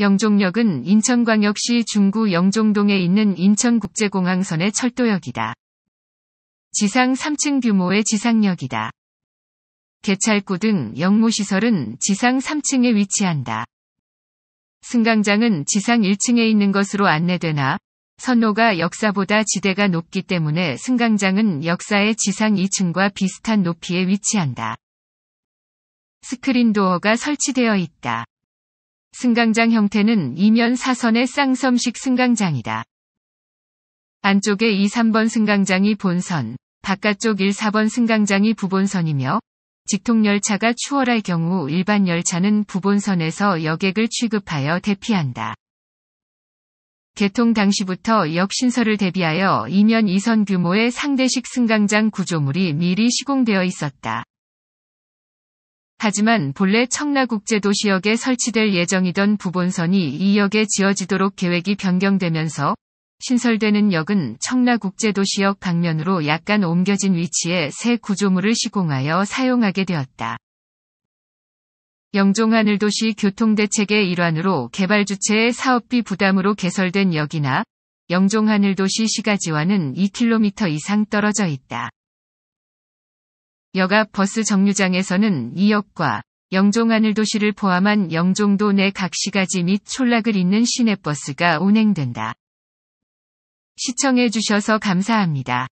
영종역은 인천광역시 중구 영종동에 있는 인천국제공항선의 철도역이다. 지상 3층 규모의 지상역이다. 개찰구 등역무시설은 지상 3층에 위치한다. 승강장은 지상 1층에 있는 것으로 안내되나 선로가 역사보다 지대가 높기 때문에 승강장은 역사의 지상 2층과 비슷한 높이에 위치한다. 스크린 도어가 설치되어 있다. 승강장 형태는 이면 사선의 쌍섬식 승강장이다. 안쪽에 2, 3번 승강장이 본선, 바깥쪽 1, 4번 승강장이 부본선이며 직통열차가 추월할 경우 일반 열차는 부본선에서 여객을 취급하여 대피한다. 개통 당시부터 역 신설을 대비하여 이면 2선 규모의 상대식 승강장 구조물이 미리 시공되어 있었다. 하지만 본래 청라국제도시역에 설치될 예정이던 부본선이 이 역에 지어지도록 계획이 변경되면서 신설되는 역은 청라국제도시역 방면으로 약간 옮겨진 위치에 새 구조물을 시공하여 사용하게 되었다. 영종하늘도시 교통대책의 일환으로 개발 주체의 사업비 부담으로 개설된 역이나 영종하늘도시 시가지와는 2km 이상 떨어져 있다. 여갑 버스 정류장에서는 이역과 영종하늘 도시를 포함한 영종도 내각 시가지 및 촌락을 잇는 시내버스가 운행된다. 시청해주셔서 감사합니다.